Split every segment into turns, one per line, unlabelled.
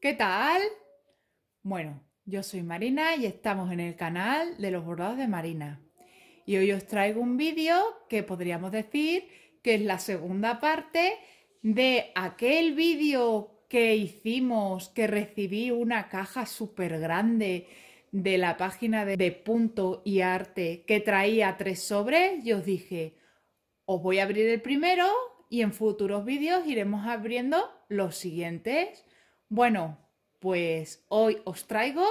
¿Qué tal? Bueno, yo soy Marina y estamos en el canal de los bordados de Marina. Y hoy os traigo un vídeo que podríamos decir que es la segunda parte de aquel vídeo que hicimos que recibí una caja súper grande de la página de, Punto y Arte que traía tres sobres y os dije, os voy a abrir el primero y en futuros vídeos iremos abriendo los siguientes. Bueno, pues hoy os traigo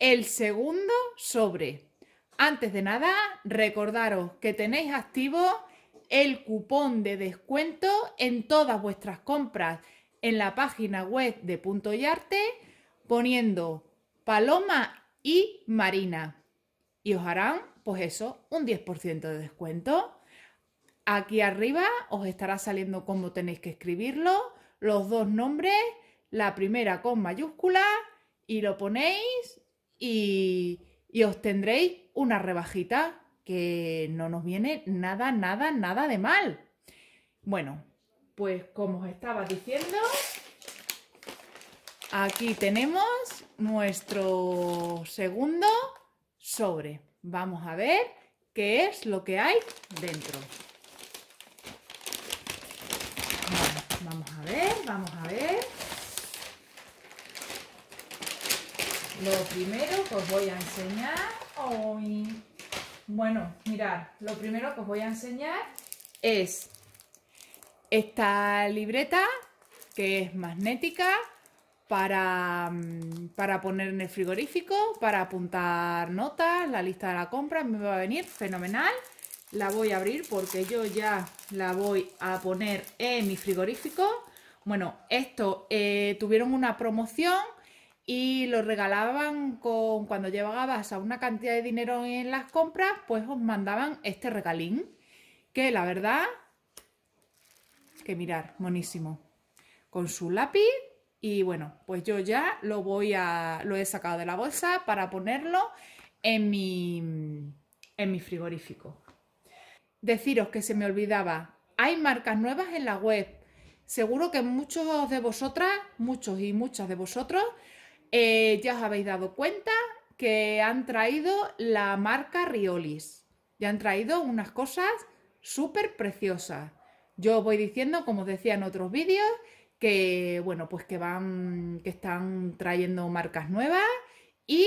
el segundo sobre. Antes de nada, recordaros que tenéis activo el cupón de descuento en todas vuestras compras en la página web de Punto y Arte poniendo Paloma y Marina. Y os harán, pues eso, un 10% de descuento. Aquí arriba os estará saliendo cómo tenéis que escribirlo, los dos nombres la primera con mayúscula y lo ponéis y, os tendréis una rebajita que no nos viene nada, nada, nada de mal. Bueno, pues como os estaba diciendo, aquí tenemos nuestro segundo sobre. Vamos a ver qué es lo que hay dentro. vamos a ver, vamos a ver. Lo primero que os voy a enseñar hoy, bueno, mirad, lo primero que os voy a enseñar es esta libreta que es magnética para, mm, para poner en el frigorífico, para apuntar notas, la lista de la compra, me va a venir fenomenal. La voy a abrir porque yo ya la voy a poner en mi frigorífico. Bueno, esto eh, tuvieron una promoción y lo regalaban con cuando llevabas a una cantidad de dinero en las compras, pues os mandaban este regalín, que la verdad que mirar, monísimo. Con su lápiz y bueno, pues yo ya lo voy a lo he sacado de la bolsa para ponerlo en mi en mi frigorífico. Deciros que se me olvidaba, hay marcas nuevas en la web. Seguro que muchos de vosotras, muchos y muchas de vosotros eh, ya os habéis dado cuenta que han traído la marca Riolis. Ya han traído unas cosas súper preciosas. Yo voy diciendo, como os decía en otros vídeos, que bueno, pues que van, que están trayendo marcas nuevas y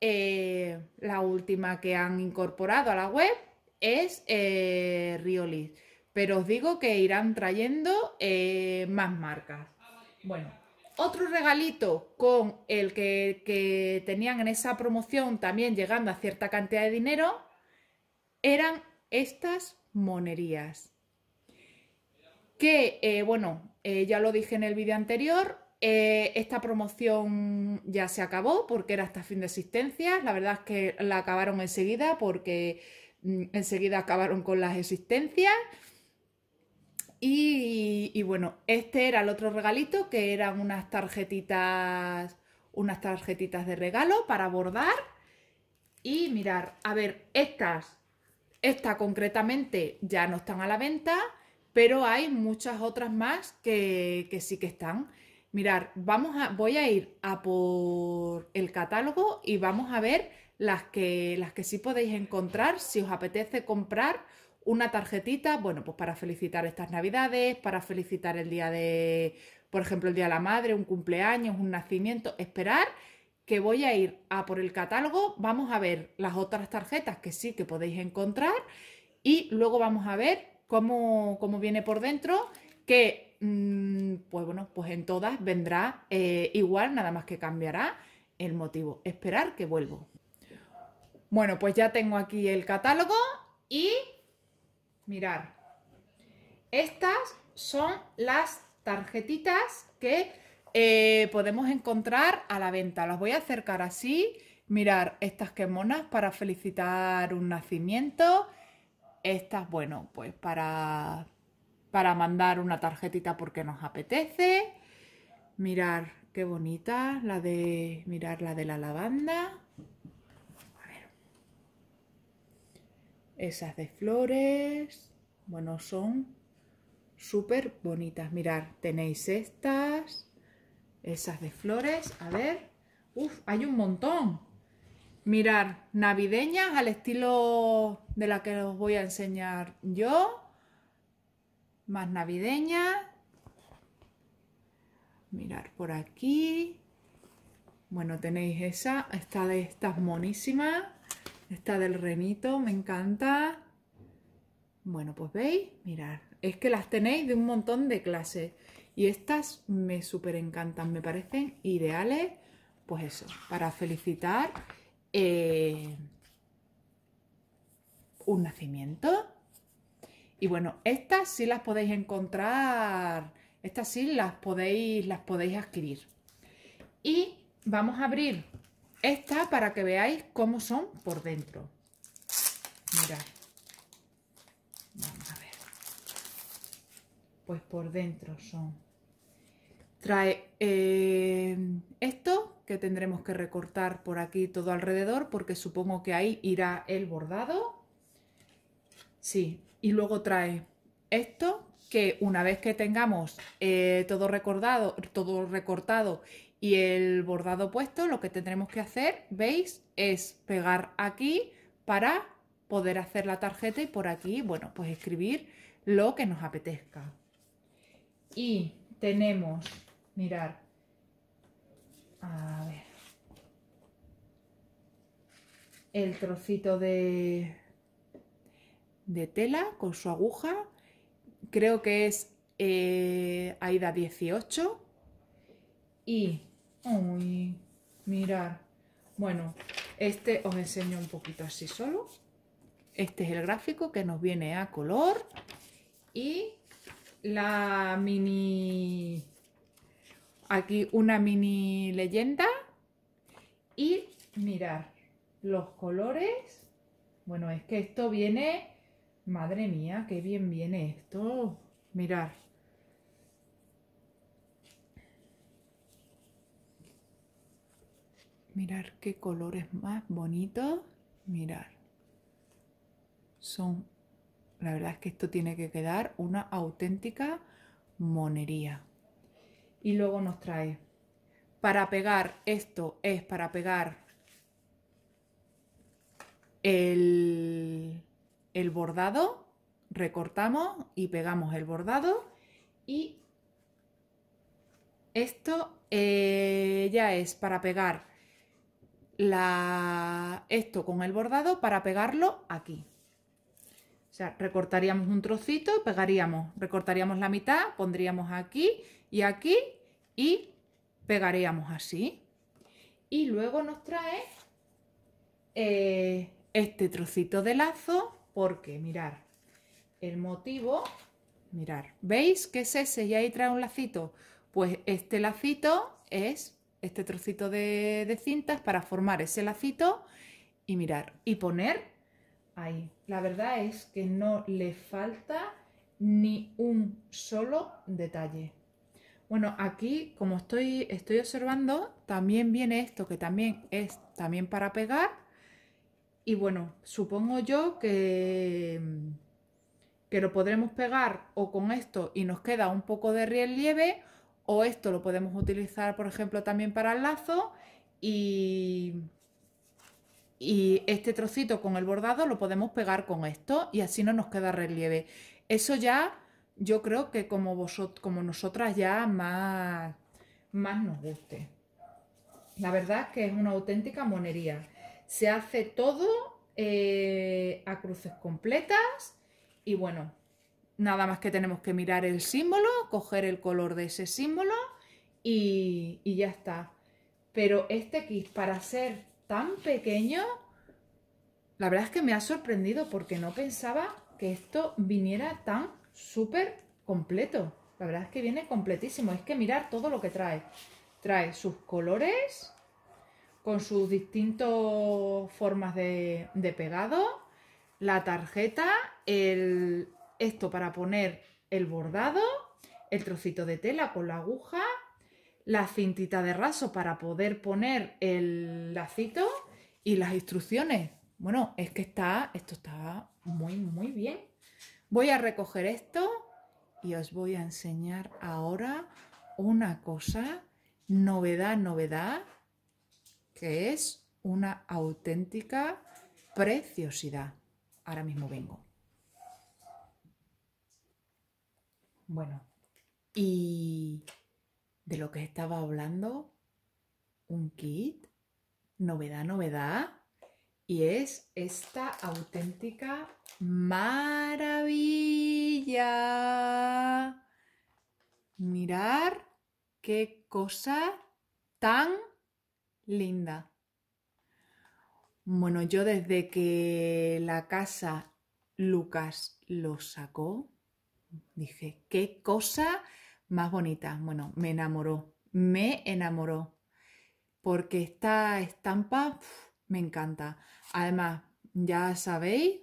eh, la última que han incorporado a la web es eh, Riolis. Pero os digo que irán trayendo más marcas. Bueno otro regalito con el que, tenían en esa promoción también llegando a cierta cantidad de dinero eran estas monerías. Que, eh, bueno, eh, ya lo dije en el vídeo anterior, eh, esta promoción ya se acabó porque era hasta fin de existencia. La verdad es que la acabaron enseguida porque mm, enseguida acabaron con las existencias. Y, bueno, este era el otro regalito, que eran unas tarjetitas, unas tarjetitas de regalo para bordar. Y mirar, a ver, estas, esta concretamente ya no están a la venta, pero hay muchas otras más que, sí que están. Mirar, vamos a, voy a ir a por el catálogo y vamos a ver las que, las que sí podéis encontrar si os apetece comprar una tarjetita, bueno, pues para felicitar estas navidades, para felicitar el día de, por ejemplo, el día de la madre, un cumpleaños, un nacimiento, esperar que voy a ir a por el catálogo, vamos a ver las otras tarjetas que sí que podéis encontrar y luego vamos a ver cómo, viene por dentro, que mm, pues bueno, pues en todas vendrá eh, igual, nada más que cambiará el motivo, esperar que vuelvo. Bueno, pues ya tengo aquí el catálogo y mirar. Estas son las tarjetitas que eh, podemos encontrar a la venta. Las voy a acercar así. Mirar estas que monas para felicitar un nacimiento. Estas, bueno, pues para, para mandar una tarjetita porque nos apetece. Mirar qué bonita la de mirar la de la lavanda. Esas de flores, bueno, son súper bonitas. mirad, tenéis estas, esas de flores, a ver. uff, hay un montón. Mirar, navideñas al estilo de la que os voy a enseñar yo. Más navideñas. Mirar por aquí. Bueno, tenéis esa, esta de estas monísimas. Esta del renito, me encanta. Bueno, pues veis, mirad, es que las tenéis de un montón de clases. Y estas me súper encantan, me parecen ideales, pues eso, para felicitar eh, un nacimiento. Y bueno, estas sí las podéis encontrar, estas sí las podéis, las podéis adquirir. Y vamos a abrir esta para que veáis cómo son por dentro. Mirad. Vamos a ver. Pues por dentro son. Trae eh, esto que tendremos que recortar por aquí todo alrededor porque supongo que ahí irá el bordado. Sí, y luego trae esto que una vez que tengamos eh, todo, recordado, todo recortado y el bordado puesto lo que tendremos que hacer, veis, es pegar aquí para poder hacer la tarjeta y por aquí, bueno, pues escribir lo que nos apetezca. Y tenemos, mirar, a ver, el trocito de, de tela con su aguja, creo que es eh, Aida 18 y Uy, mirar. Bueno, este os enseño un poquito así solo. Este es el gráfico que nos viene a color. Y la mini... Aquí una mini leyenda. Y mirar los colores. Bueno, es que esto viene... Madre mía, qué bien viene esto. Mirad. Mirar qué colores más bonitos. Mirar. Son, la verdad es que esto tiene que quedar una auténtica monería. Y luego nos trae, para pegar, esto es para pegar el, el bordado, recortamos y pegamos el bordado y esto eh, ya es para pegar esto con el bordado para pegarlo aquí. O sea, recortaríamos un trocito, pegaríamos, recortaríamos la mitad, pondríamos aquí y aquí y pegaríamos así. Y luego nos trae eh, este trocito de lazo porque, mirar, el motivo, mirar, ¿veis que es ese? Y ahí trae un lacito. Pues este lacito es este trocito de, cintas para formar ese lacito y mirar y poner ahí. La verdad es que no le falta ni un solo detalle. Bueno, aquí como estoy, estoy observando, también viene esto que también es también para pegar. Y bueno, supongo yo que, que lo podremos pegar o con esto y nos queda un poco de relieve o esto lo podemos utilizar, por ejemplo, también para el lazo y, este trocito con el bordado lo podemos pegar con esto y así no nos queda relieve. Eso ya yo creo que como, como nosotras ya más, más nos guste. La verdad es que es una auténtica monería. Se hace todo eh, a cruces completas y bueno, nada más que tenemos que mirar el símbolo, coger el color de ese símbolo y, ya está. Pero este kit para ser tan pequeño, la verdad es que me ha sorprendido porque no pensaba que esto viniera tan súper completo. La verdad es que viene completísimo. Es que mirar todo lo que trae. Trae sus colores con sus distintas formas de pegado, la tarjeta, el, esto para poner el bordado, el trocito de tela con la aguja, la cintita de raso para poder poner el lacito y las instrucciones. Bueno, es que está, esto está muy, muy bien. Voy a recoger esto y os voy a enseñar ahora una cosa, novedad, novedad, que es una auténtica preciosidad. Ahora mismo vengo. Bueno, y de lo que estaba hablando, un kit, novedad, novedad, y es esta auténtica maravilla. Mirar qué cosa tan linda. Bueno, yo desde que la casa Lucas lo sacó, Dije, qué cosa más bonita. Bueno, me enamoró, me enamoró, porque esta estampa me encanta. Además, ya sabéis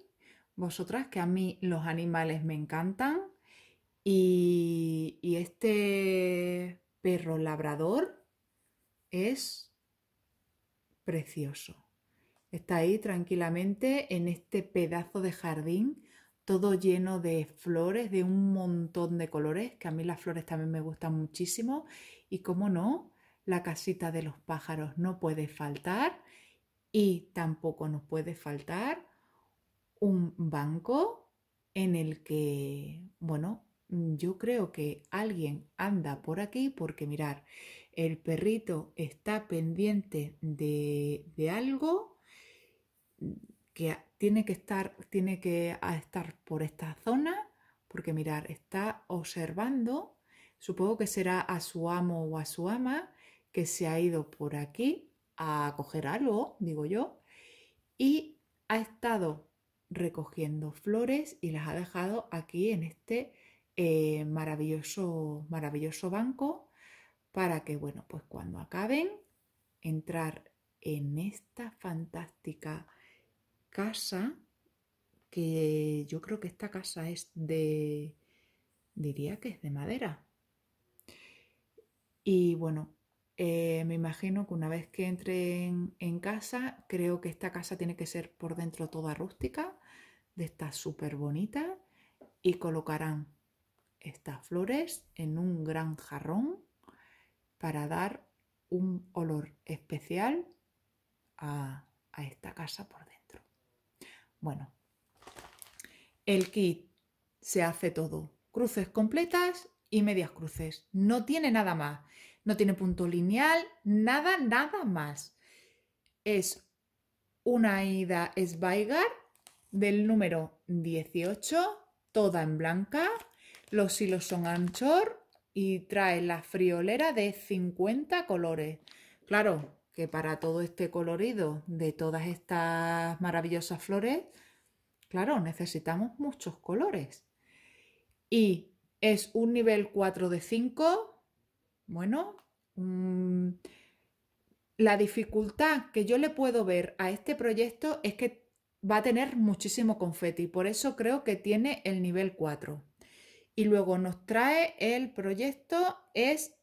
vosotras que a mí los animales me encantan y, y este perro labrador es precioso. Está ahí tranquilamente en este pedazo de jardín todo lleno de flores, de un montón de colores, que a mí las flores también me gustan muchísimo. Y cómo no, la casita de los pájaros no puede faltar y tampoco nos puede faltar un banco en el que, bueno, yo creo que alguien anda por aquí porque mirar, el perrito está pendiente de, de algo que tiene que estar, tiene que estar por esta zona, porque mirar, está observando, supongo que será a su amo o a su ama, que se ha ido por aquí a coger algo, digo yo, y ha estado recogiendo flores y las ha dejado aquí en este eh, maravilloso, maravilloso banco para que, bueno, pues cuando acaben, entrar en esta fantástica casa, que yo creo que esta casa es de, diría que es de madera. Y bueno, eh, me imagino que una vez que entren en, casa, creo que esta casa tiene que ser por dentro toda rústica, de esta súper bonita, y colocarán estas flores en un gran jarrón para dar un olor especial a, a esta casa por bueno, el kit se hace todo. Cruces completas y medias cruces. No tiene nada más. No tiene punto lineal, nada, nada más. Es una ida Sveigar del número 18, toda en blanca. Los hilos son anchor y trae la friolera de 50 colores. Claro, que para todo este colorido de todas estas maravillosas flores, claro, necesitamos muchos colores. Y es un nivel 4 de 5, bueno, mm, la dificultad que yo le puedo ver a este proyecto es que va a tener muchísimo confeti, por eso creo que tiene el nivel 4. Y luego nos trae el proyecto es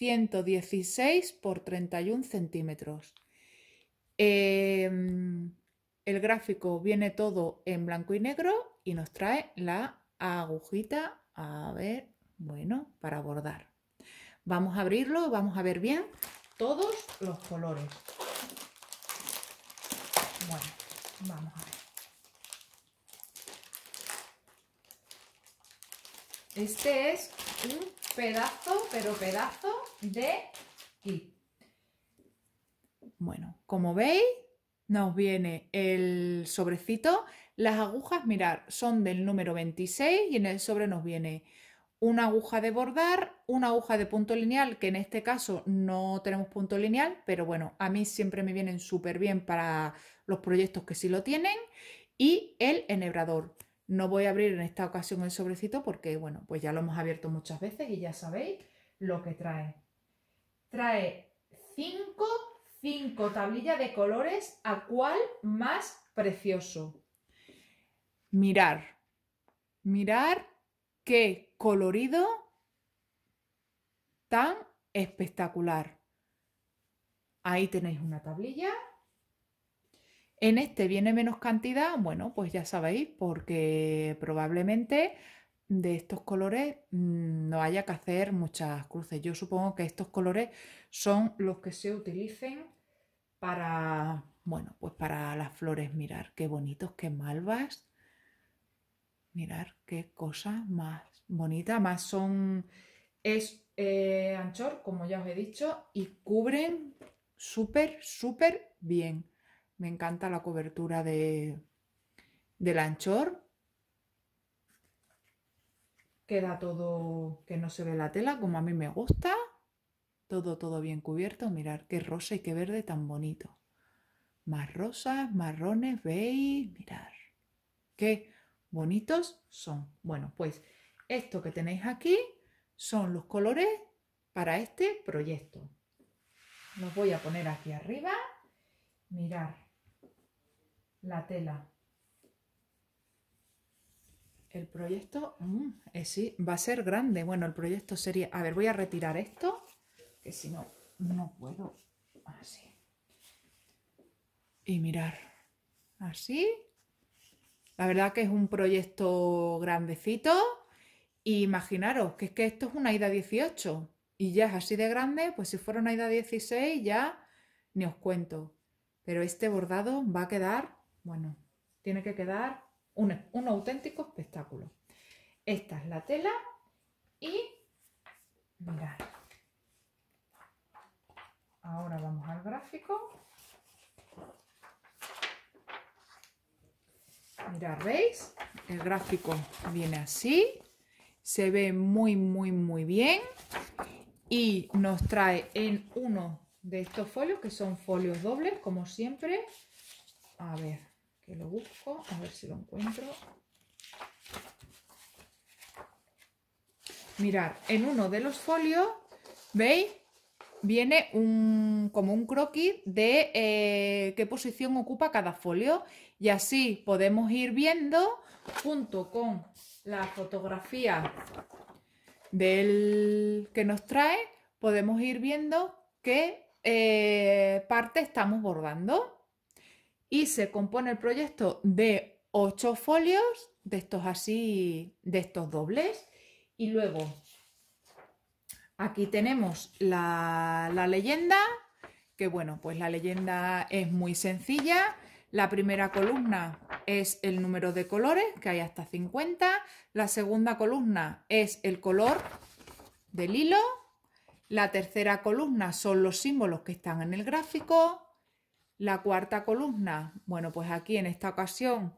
116 por 31 centímetros. Em, el gráfico viene todo en blanco y negro y nos trae la agujita, a ver, bueno, para bordar. Vamos a abrirlo, vamos a ver bien todos los colores. Bueno, vamos a ver. Este es un pedazo, pero pedazo de kit. Bueno, como veis, nos viene el sobrecito. Las agujas, mirar, son del número 26 y en el sobre nos viene una aguja de bordar, una aguja de punto lineal, que en este caso no tenemos punto lineal, pero bueno, a mí siempre me vienen súper bien para los proyectos que sí lo tienen, y el enhebrador. No voy a abrir en esta ocasión el sobrecito porque, bueno, pues ya lo hemos abierto muchas veces y ya sabéis lo que trae. Trae cinco, cinco tablillas de colores a cuál más precioso. Mirar, mirar qué colorido tan espectacular. Ahí tenéis una tablilla en este viene menos cantidad, bueno, pues ya sabéis, porque probablemente de estos colores mm, no haya que hacer muchas cruces. Yo supongo que estos colores son los que se utilicen para, bueno, pues para las flores. Mirar qué bonitos, qué malvas. Mirar qué cosa más bonita. Más son, es eh, anchor, como ya os he dicho, y cubren súper, súper bien. Me encanta la cobertura de, del anchor. Queda todo que no se ve la tela como a mí me gusta. Todo, todo bien cubierto. Mirar qué rosa y qué verde tan bonito. Más rosas, marrones, veis, mirar. Qué bonitos son. Bueno, pues esto que tenéis aquí son los colores para este proyecto. Los voy a poner aquí arriba. Mirar la tela. El proyecto mm, eh, sí, va a ser grande. Bueno, el proyecto sería... A ver, voy a retirar esto, que si no, no puedo. Así. Y mirar. Así. La verdad que es un proyecto grandecito. imaginaros que es que esto es una ida 18 y ya es así de grande, pues si fuera una ida 16 ya ni os cuento. Pero este bordado va a quedar bueno, tiene que quedar un, auténtico espectáculo. Esta es la tela y mirad. Ahora vamos al gráfico. Mirad, ¿veis? El gráfico viene así. Se ve muy, muy, muy bien. Y nos trae en uno de estos folios, que son folios dobles, como siempre. A ver, que lo busco, a ver si lo encuentro. Mirad, en uno de los folios, ¿veis? Viene un, como un croquis de eh, qué posición ocupa cada folio y así podemos ir viendo junto con la fotografía del que nos trae, podemos ir viendo qué eh, parte estamos bordando y se compone el proyecto de ocho folios de estos así, de estos dobles. Y luego aquí tenemos la, la leyenda, que bueno, pues la leyenda es muy sencilla. La primera columna es el número de colores, que hay hasta 50. La segunda columna es el color del hilo. La tercera columna son los símbolos que están en el gráfico. La cuarta columna, bueno, pues aquí en esta ocasión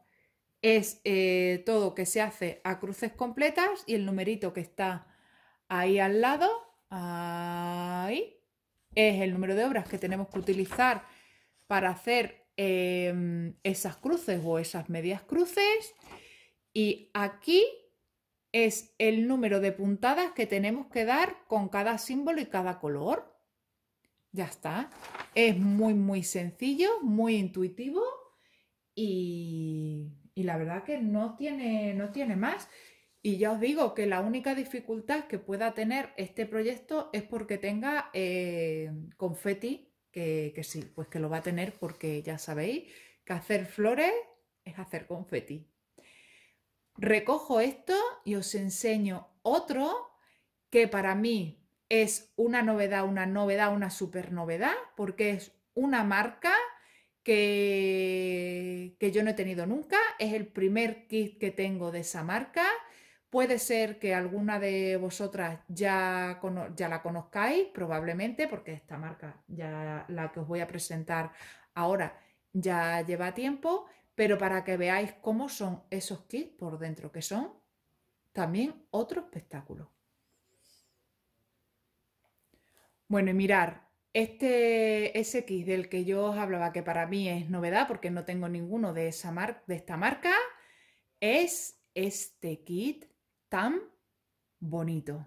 es eh, todo que se hace a cruces completas y el numerito que está ahí al lado, ahí, es el número de obras que tenemos que utilizar para hacer em, esas cruces o esas medias cruces. Y aquí es el número de puntadas que tenemos que dar con cada símbolo y cada color. Ya está. Es muy, muy sencillo, muy intuitivo y, y la verdad que no tiene, no tiene más. Y ya os digo que la única dificultad que pueda tener este proyecto es porque tenga eh, confeti, que, que, sí, pues que lo va a tener porque ya sabéis que hacer flores es hacer confeti. Recojo esto y os enseño otro que para mí es una novedad, una novedad, una super novedad, porque es una marca que, que, yo no he tenido nunca, es el primer kit que tengo de esa marca. Puede ser que alguna de vosotras ya, ya la conozcáis, probablemente, porque esta marca, ya la que os voy a presentar ahora, ya lleva tiempo, pero para que veáis cómo son esos kits por dentro, que son también otro espectáculo. Bueno, y mirar, este kit del que yo os hablaba, que para mí es novedad porque no tengo ninguno de, esa de esta marca, es este kit tan bonito.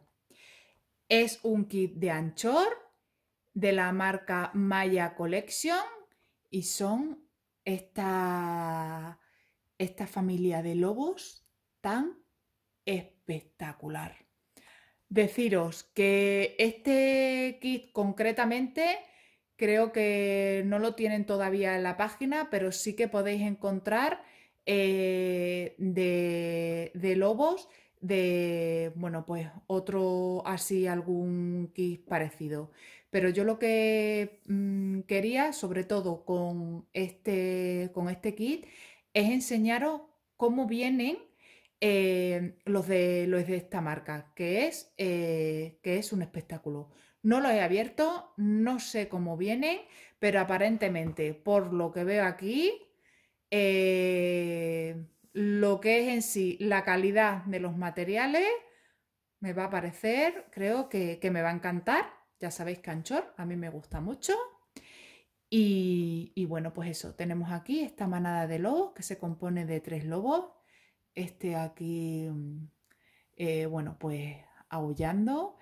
Es un kit de anchor de la marca Maya Collection y son esta, esta familia de lobos tan espectacular. Deciros que este kit concretamente creo que no lo tienen todavía en la página, pero sí que podéis encontrar eh, de, lobos, de, bueno, pues otro así, algún kit parecido. Pero yo lo que mm, quería, sobre todo con este, con este kit, es enseñaros cómo vienen eh, los, de, de esta marca, que es, eh, que es un espectáculo. No lo he abierto, no sé cómo vienen, pero aparentemente, por lo que veo aquí, eh, lo que es en sí la calidad de los materiales, me va a parecer, creo que, me va a encantar. Ya sabéis, Canchor, a mí me gusta mucho. y, bueno, pues eso, tenemos aquí esta manada de lobos que se compone de tres lobos este aquí, mm, eh, bueno, pues aullando.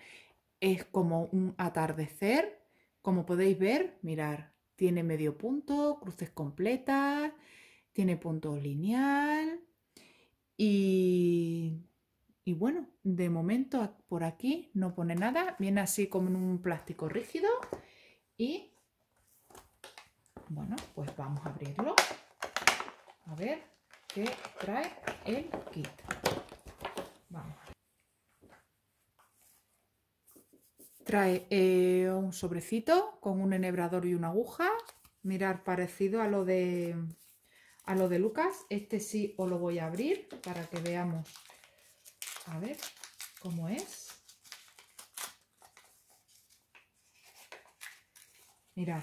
Es como un atardecer. Como podéis ver, mirar, tiene medio punto, cruces completas, tiene punto lineal. Y, y bueno, de momento por aquí no pone nada. Viene así como en un plástico rígido. Y bueno, pues vamos a abrirlo. A ver que trae el kit. Vamos. Trae eh, un sobrecito con un enhebrador y una aguja. Mirar parecido a lo de a lo de Lucas. Este sí os lo voy a abrir para que veamos a ver cómo es. Mirad.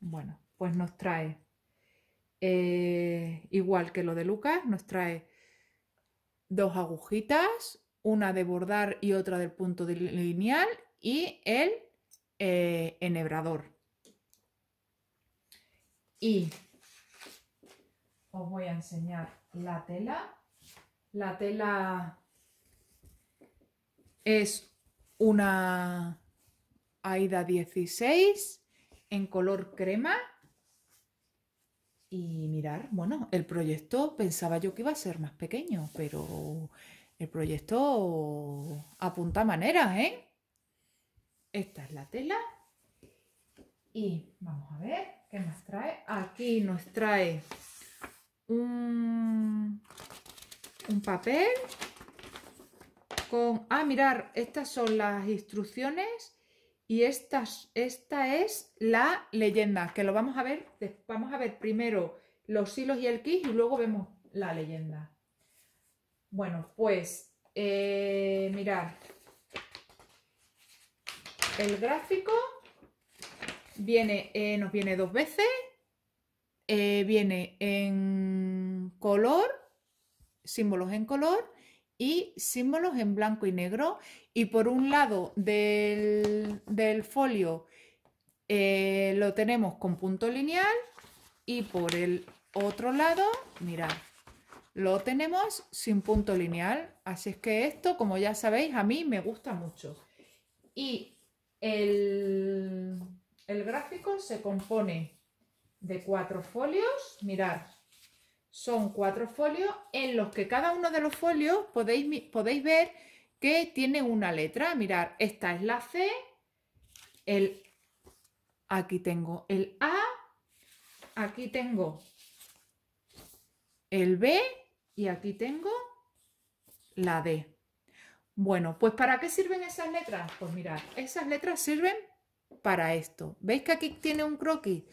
Bueno, pues nos trae eh, igual que lo de Lucas, nos trae dos agujitas, una de bordar y otra del punto lineal y el eh, enhebrador. Y os voy a enseñar la tela. La tela es una Aida 16 en color crema y mirar, bueno, el proyecto pensaba yo que iba a ser más pequeño, pero el proyecto apunta maneras, ¿eh? Esta es la tela. Y vamos a ver qué nos trae. Aquí nos trae un, un papel con... Ah, mirar, estas son las instrucciones y esta, es la leyenda, que lo vamos a ver, vamos a ver primero los hilos y el kit y luego vemos la leyenda. Bueno, pues eh, mirad, el gráfico viene, eh, nos viene dos veces, eh, viene en color, símbolos en color y símbolos en blanco y negro y por un lado del, folio eh, lo tenemos con punto lineal y por el otro lado, mirad, lo tenemos sin punto lineal. Así es que esto, como ya sabéis, a mí me gusta mucho. Y el, gráfico se compone de cuatro folios. Mirad, son cuatro folios en los que cada uno de los folios podéis, podéis ver que tiene una letra. Mirar, esta es la C, el, aquí tengo el A, aquí tengo el B y aquí tengo la D. Bueno, pues ¿para qué sirven esas letras? Pues mirad, esas letras sirven para esto. ¿Veis que aquí tiene un croquis?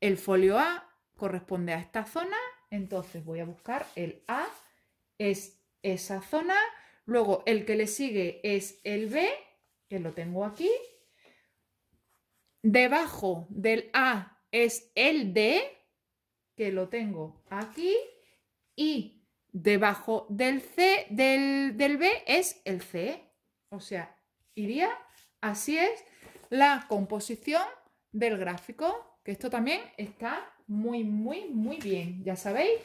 El folio A corresponde a esta zona, entonces voy a buscar el A, es esa zona Luego el que le sigue es el B, que lo tengo aquí. Debajo del A es el D, que lo tengo aquí. Y debajo del C, del, B es el C. O sea, iría, así es la composición del gráfico, que esto también está muy, muy, muy bien. Ya sabéis,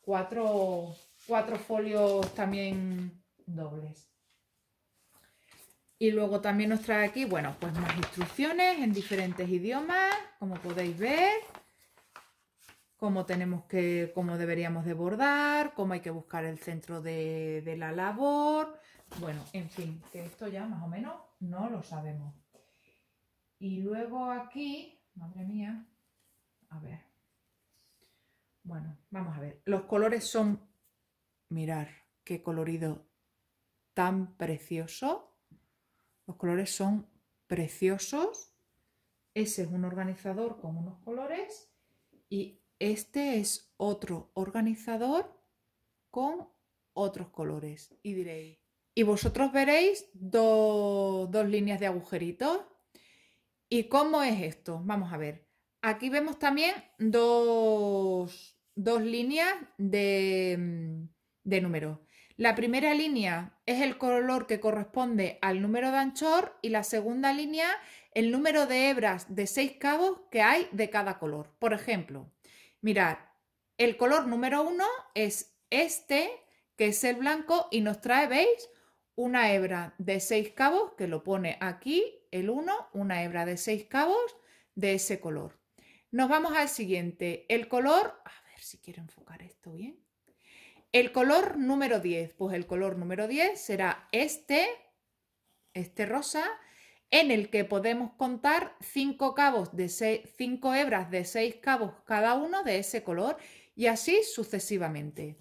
cuatro folios también dobles. Y luego también nos trae aquí, bueno, pues más instrucciones en diferentes idiomas, como podéis ver, cómo tenemos que, cómo deberíamos de bordar, cómo hay que buscar el centro de, de la labor, bueno, en fin, que esto ya más o menos no lo sabemos. Y luego aquí, madre mía, a ver, bueno, vamos a ver, los colores son, mirar qué colorido tan precioso. Los colores son preciosos. Ese es un organizador con unos colores y este es otro organizador con otros colores. Y diréis, y vosotros veréis dos líneas de agujeritos. ¿Y cómo es esto? Vamos a ver. Aquí vemos también dos, dos líneas de, de números. La primera línea es el color que corresponde al número de anchor y la segunda línea el número de hebras de seis cabos que hay de cada color. Por ejemplo, mirad, el color número uno es este, que es el blanco, y nos trae, ¿veis? Una hebra de seis cabos, que lo pone aquí, el 1, una hebra de seis cabos de ese color. Nos vamos al siguiente. El color, a ver si quiero enfocar esto bien. El color número 10, pues el color número 10 será este, este rosa, en el que podemos contar 5 cabos de 5 hebras de 6 cabos cada uno de ese color y así sucesivamente.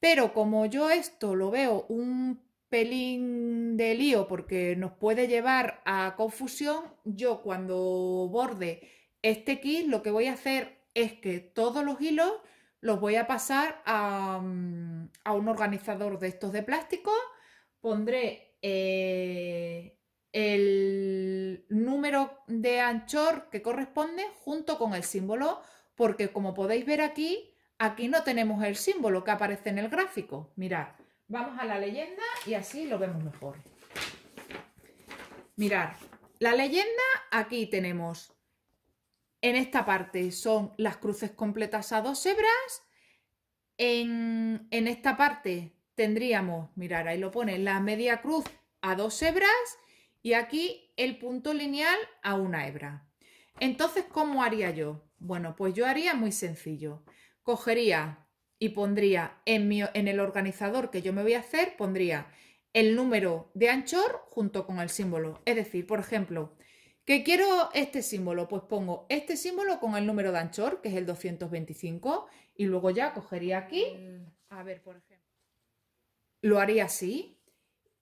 Pero como yo esto lo veo un pelín de lío porque nos puede llevar a confusión, yo cuando borde este kit lo que voy a hacer es que todos los hilos los voy a pasar mm, a, un organizador de estos de plástico, pondré eh, el número de anchor que corresponde junto con el símbolo, porque como podéis ver aquí, aquí no tenemos el símbolo que aparece en el gráfico. Mirad, vamos a la leyenda y así lo vemos mejor. Mirad, la leyenda aquí tenemos en esta parte son las cruces completas a dos hebras. En, en esta parte tendríamos, mirar, ahí lo pone, la media cruz a dos hebras y aquí el punto lineal a una hebra. Entonces, ¿cómo haría yo? Bueno, pues yo haría muy sencillo. Cogería y pondría en, mi, en el organizador que yo me voy a hacer, pondría el número de anchor junto con el símbolo. Es decir, por ejemplo, ¿Qué quiero este símbolo? Pues pongo este símbolo con el número de anchor, que es el 225, y luego ya cogería aquí, mm, a ver, por ejemplo, lo haría así.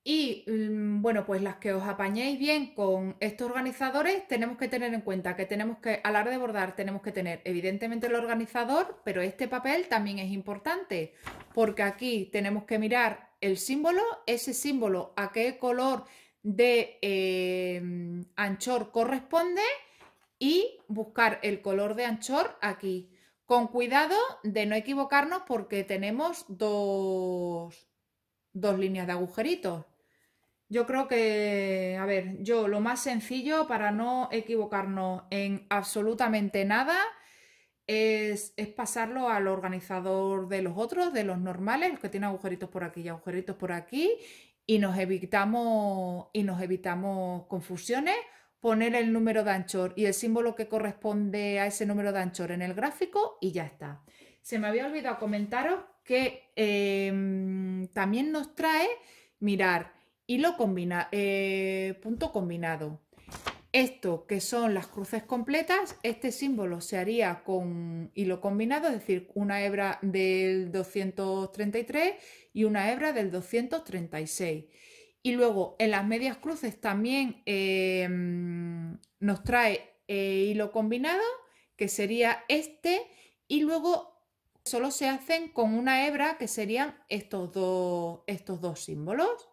Y mm, bueno, pues las que os apañéis bien con estos organizadores, tenemos que tener en cuenta que tenemos que, a la hora de bordar, tenemos que tener evidentemente el organizador, pero este papel también es importante, porque aquí tenemos que mirar el símbolo, ese símbolo, a qué color de em, anchor corresponde y buscar el color de anchor aquí. Con cuidado de no equivocarnos porque tenemos dos, dos líneas de agujeritos. Yo creo que, a ver, yo lo más sencillo para no equivocarnos en absolutamente nada es, es, pasarlo al organizador de los otros, de los normales, los que tienen agujeritos por aquí y agujeritos por aquí, y nos evitamos, y nos evitamos confusiones. Poner el número de anchor y el símbolo que corresponde a ese número de anchor en el gráfico y ya está. Se me había olvidado comentaros que em, también nos trae mirar hilo combina, eh, punto combinado. Esto que son las cruces completas, este símbolo se haría con hilo combinado, es decir, una hebra del 233 y una hebra del 236. Y luego en las medias cruces también em, nos trae eh, hilo combinado, que sería este, y luego solo se hacen con una hebra, que serían estos dos, estos dos símbolos.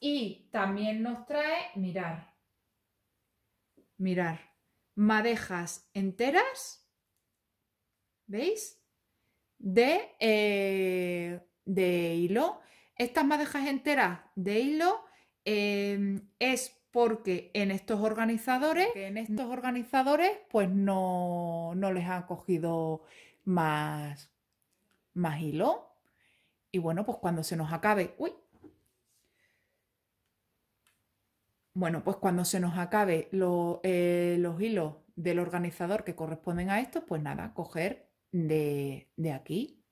Y también nos trae, mirar, mirar, madejas enteras, ¿veis? De eh, de hilo. Estas madejas enteras de hilo eh, es porque en estos organizadores, en estos organizadores, pues no, les han cogido más, más hilo. Y bueno, pues cuando se nos acabe, uy, Bueno, pues cuando se nos acabe eh, los hilos del organizador que corresponden a estos, pues nada, coger de, de aquí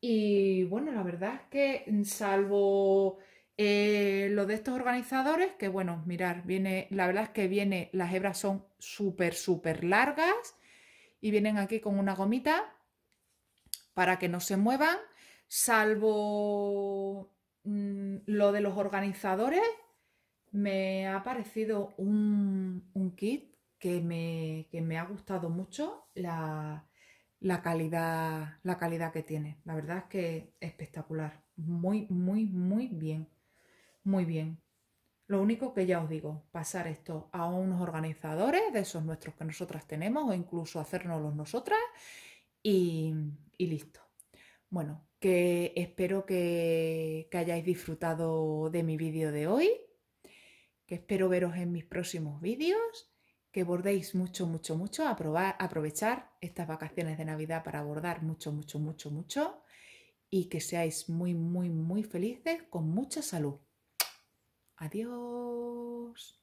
y bueno, la verdad es que salvo eh, lo de estos organizadores, que bueno, mirar, viene, la verdad es que viene, las hebras son súper, súper largas y vienen aquí con una gomita para que no se muevan, salvo mm, lo de los organizadores, me ha parecido un, kit que me, que me, ha gustado mucho. La, la calidad, la calidad que tiene. La verdad es que espectacular. Muy, muy, muy bien. Muy bien. Lo único que ya os digo, pasar esto a unos organizadores de esos nuestros que nosotras tenemos o incluso los nosotras y, listo. Bueno, que espero que, que hayáis disfrutado de mi vídeo de hoy, que espero veros en mis próximos vídeos que bordéis mucho, mucho, mucho, aprovechar estas vacaciones de Navidad para bordar mucho, mucho, mucho, mucho y que seáis muy, muy, muy felices con mucha salud. Adiós.